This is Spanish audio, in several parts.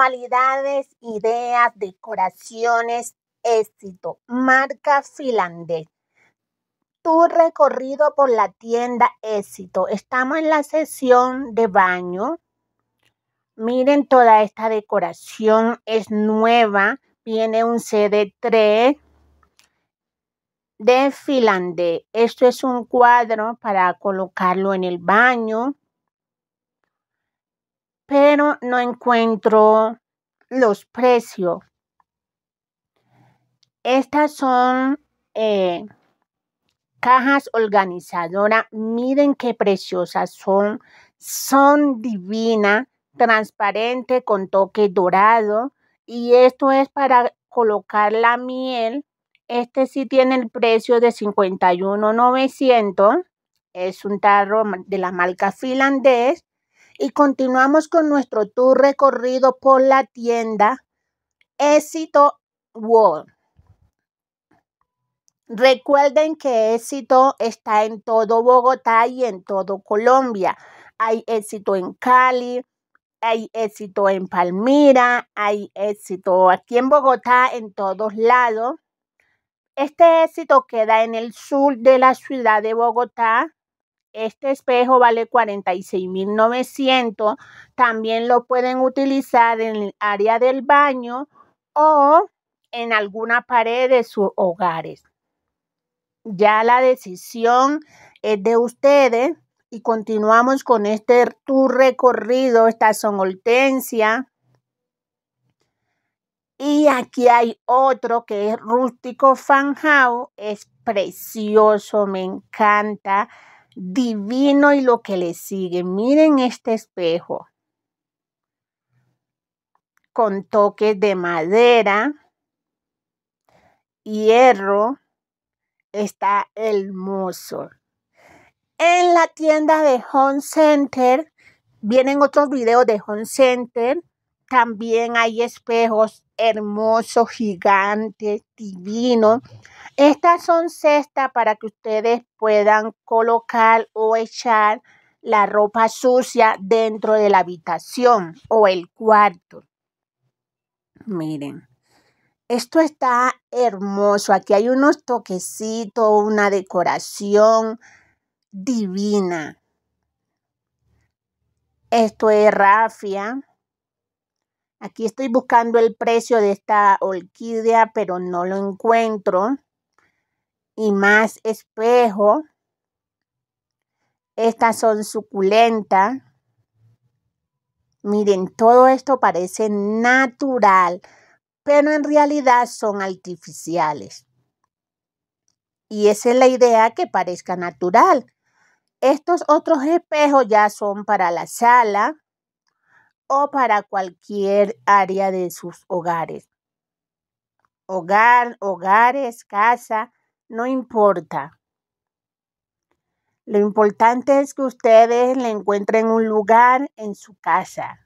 manualidades, ideas, decoraciones, éxito, marca finlandés. Tu recorrido por la tienda éxito. Estamos en la sesión de baño. Miren toda esta decoración, es nueva. Viene un CD3 de finlandés. Esto es un cuadro para colocarlo en el baño pero no encuentro los precios. Estas son eh, cajas organizadoras. Miren qué preciosas son. Son divinas, transparente con toque dorado. Y esto es para colocar la miel. Este sí tiene el precio de 51.900. Es un tarro de la marca finlandés y continuamos con nuestro tour recorrido por la tienda Éxito World. Recuerden que Éxito está en todo Bogotá y en todo Colombia. Hay éxito en Cali, hay éxito en Palmira, hay éxito aquí en Bogotá, en todos lados. Este éxito queda en el sur de la ciudad de Bogotá, este espejo vale 46.900. También lo pueden utilizar en el área del baño o en alguna pared de sus hogares. Ya la decisión es de ustedes y continuamos con este tour recorrido. Estas son hortensia. Y aquí hay otro que es rústico Fanjao. Es precioso, me encanta divino y lo que le sigue. Miren este espejo con toques de madera, hierro, está hermoso. En la tienda de Home Center, vienen otros videos de Home Center, también hay espejos hermosos, gigantes, divinos. Estas son cestas para que ustedes puedan colocar o echar la ropa sucia dentro de la habitación o el cuarto. Miren, esto está hermoso. Aquí hay unos toquecitos, una decoración divina. Esto es rafia. Aquí estoy buscando el precio de esta orquídea, pero no lo encuentro y más espejo. Estas son suculentas. Miren, todo esto parece natural, pero en realidad son artificiales. Y esa es la idea que parezca natural. Estos otros espejos ya son para la sala o para cualquier área de sus hogares. Hogar, hogares, casa, no importa. Lo importante es que ustedes le encuentren un lugar en su casa.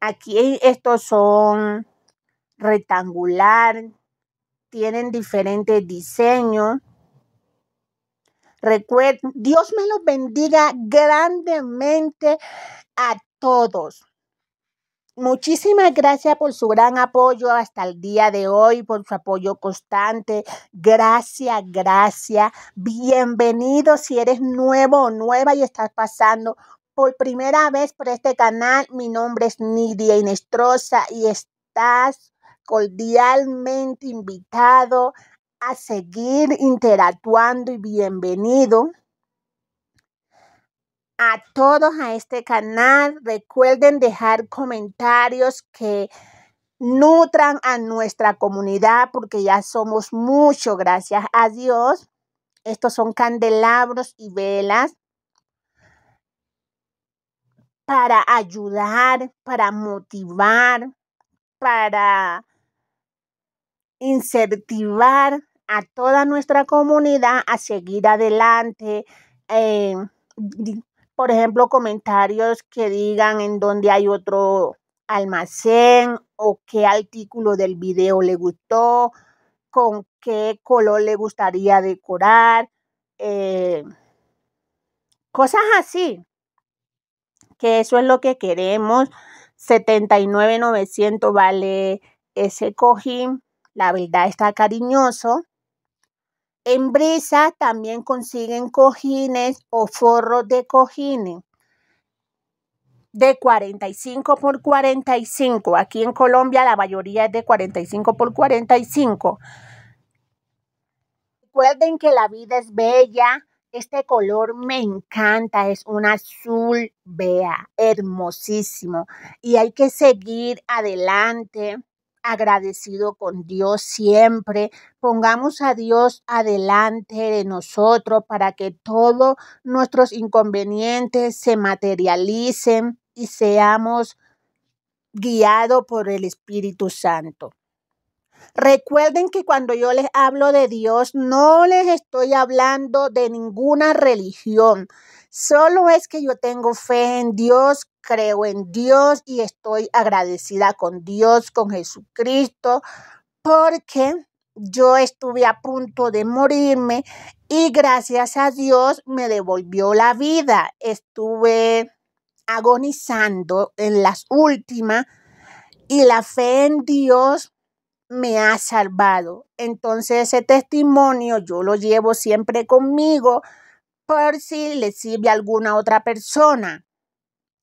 Aquí estos son rectangular, tienen diferentes diseños. Recuerden, Dios me los bendiga grandemente a todos. Muchísimas gracias por su gran apoyo hasta el día de hoy, por su apoyo constante. Gracias, gracias. Bienvenido si eres nuevo o nueva y estás pasando por primera vez por este canal. Mi nombre es Nidia Inestrosa y estás cordialmente invitado a seguir interactuando y bienvenido a todos a este canal. Recuerden dejar comentarios que nutran a nuestra comunidad porque ya somos mucho, gracias a Dios. Estos son candelabros y velas para ayudar, para motivar, para incentivar a toda nuestra comunidad a seguir adelante. Eh, por ejemplo, comentarios que digan en dónde hay otro almacén o qué artículo del video le gustó, con qué color le gustaría decorar, eh, cosas así, que eso es lo que queremos. 79.900 vale ese cojín, la verdad está cariñoso. En Brisa también consiguen cojines o forros de cojines de 45 por 45. Aquí en Colombia la mayoría es de 45 por 45. Recuerden que la vida es bella. Este color me encanta, es un azul, vea, hermosísimo. Y hay que seguir adelante agradecido con Dios siempre. Pongamos a Dios adelante de nosotros para que todos nuestros inconvenientes se materialicen y seamos guiados por el Espíritu Santo. Recuerden que cuando yo les hablo de Dios, no les estoy hablando de ninguna religión, Solo es que yo tengo fe en Dios, creo en Dios y estoy agradecida con Dios, con Jesucristo, porque yo estuve a punto de morirme y gracias a Dios me devolvió la vida. Estuve agonizando en las últimas y la fe en Dios me ha salvado. Entonces ese testimonio yo lo llevo siempre conmigo por si le sirve a alguna otra persona.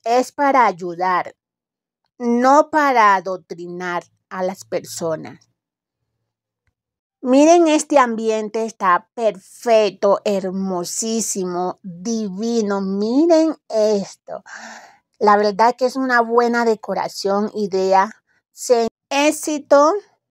Es para ayudar, no para adoctrinar a las personas. Miren, este ambiente está perfecto, hermosísimo, divino. Miren esto. La verdad que es una buena decoración, idea, sin éxito.